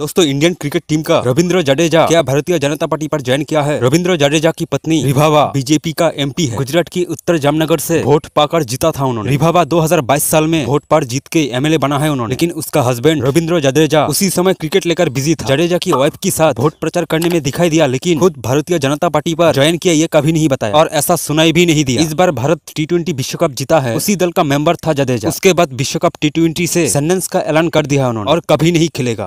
दोस्तों Indian cricket team का रविंद्र जडेजा क्या भारतीय जनता पार्टी पर ज्वाइन किया है रविंद्र जडेजा की पत्नी रिभावा बीजेपी का एमपी है गुजरात की उत्तर जामनगर से वोट पाकर जीता था उन्होंने रिभावा 2022 साल में वोट पर जीत के एमएलए बना है उन्होंने लेकिन उसका हस्बैंड रविंद्र जडेजा उसी समय क्रिकेट लेकर बिजी था जडेजा की वाइफ के साथ वोट प्रचार करने में दिखाई दिया लेकिन खुद भारतीय जनता पार्टी आरोप ज्वाइन किया ये कभी नहीं बताया और ऐसा सुनाई भी नहीं दिया इस बार भारत टी विश्व कप जीता है उसी दल का मेंबर था जडेजा उसके बाद विश्व कप टी ट्वेंटी ऐसी का ऐलान कर दिया उन्होंने और कभी नहीं खेलेगा